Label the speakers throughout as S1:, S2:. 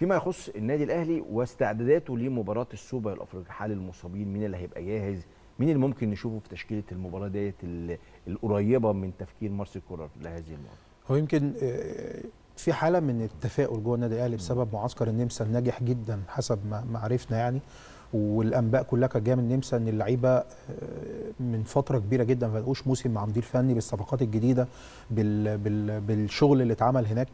S1: فيما يخص النادي الاهلي واستعداداته لمباراه السوبر الافريقي حال المصابين مين اللي هيبقى جاهز مين اللي ممكن نشوفه في تشكيله المباراه ديت القريبه من تفكير مارسيل كولر لهذه المباراه هو يمكن آه، في حاله من التفاؤل جوه النادي الاهلي بسبب معسكر النمسا الناجح جدا حسب ما عرفنا يعني والانباء كلها كانت جايه من النمسا ان اللعيبه آه، من فتره كبيره جدا ما موسم مع مدير فني بالصفقات الجديده بالشغل اللي اتعمل هناك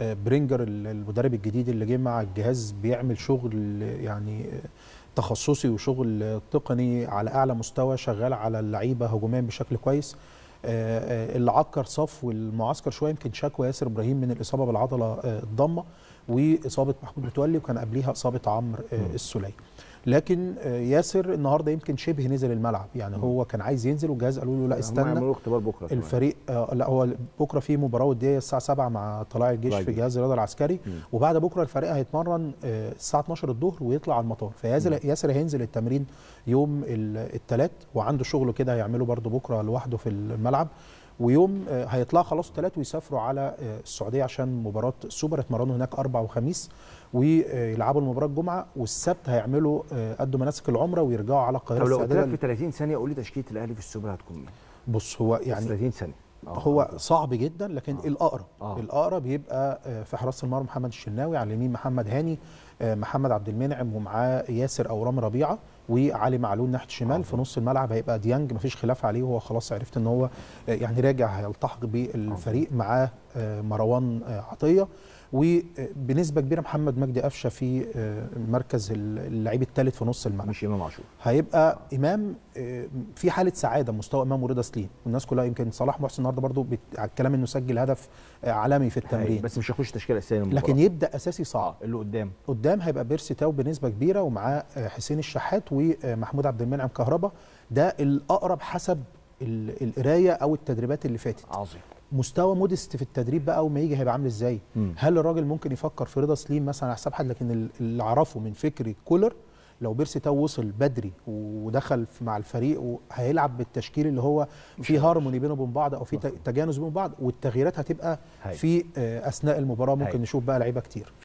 S1: برينجر المدرب الجديد اللي جه مع الجهاز بيعمل شغل يعني تخصصي وشغل تقني على اعلى مستوى شغال على اللعيبه هجوميا بشكل كويس آه، آه، اللي عكر صفو المعسكر شويه يمكن شكوى ياسر ابراهيم من الاصابه بالعضله آه، الضمه واصابه محمود متولي وكان قبليها اصابه عمرو السليه لكن آه، ياسر النهارده يمكن شبه نزل الملعب يعني هو كان عايز ينزل والجهاز قالوا له لا يعني استنى اختبار بكره الفريق آه لا هو بكره في مباراه وديه الساعه 7 مع طلائع الجيش في جهاز الرياضه العسكري مم. وبعد بكره الفريق هيتمرن آه الساعه 12 الظهر ويطلع على المطار فياسر ياسر هينزل التمرين يوم الثلاث وعنده شغله كده هيعمله برده بكره لوحده في الملعب ويوم آه، هيطلع خلاص ثلاث ويسافروا على آه، السعوديه عشان مباراه السوبر اتمرنوا هناك اربع وخميس ويلعبوا المباراه الجمعه والسبت هيعملوا آه، قدوا مناسك العمره ويرجعوا على القاهره طب لو قلت لك في 30 ثانيه قول لي تشكيله الاهلي في السوبر هتكون مين؟ إيه؟ بص هو يعني 30 ثانيه آه. هو صعب جدا لكن آه. الاقرب آه. الاقرب يبقى آه، في حراسه المرمى محمد الشناوي على اليمين محمد هاني آه، محمد عبد المنعم ومعاه ياسر اورام ربيعه وعلي معلول ناحيه الشمال آه. في نص الملعب هيبقى ديانج مفيش خلاف عليه هو خلاص عرفت ان هو يعني راجع هيلتحق بالفريق معاه آه، مروان آه، عطيه وبنسبه كبيره محمد مجدي قفشه في آه، مركز اللعيب الثالث في نص الملعب مش امام عاشور هيبقى امام في حاله سعاده مستوى امام ورضا سليم والناس كلها يمكن صلاح محسن النهارده برضو على الكلام انه سجل هدف عالمي في التمرين بس مش هيخش تشكيله اساسيه لكن يبدا اساسي صعب اللي قدام قدام هيبقى بيرسي تاو بنسبه كبيره ومعاه حسين الشحات ومحمود عبد المنعم كهربا ده الاقرب حسب القرايه او التدريبات اللي فاتت عظيم مستوى مودست في التدريب بقى وما يجي هيبقى عامل ازاي هل الراجل ممكن يفكر في رضا سليم مثلا على حساب حد لكن اللي اعرفه من فكر كولر لو بيرسي تاو وصل بدري ودخل مع الفريق وهيلعب بالتشكيل اللي هو في هارموني بينه وبين بعض او في تجانس بين بعض والتغييرات هتبقى في آه، اثناء المباراه ممكن نشوف بقى لعيبه كتير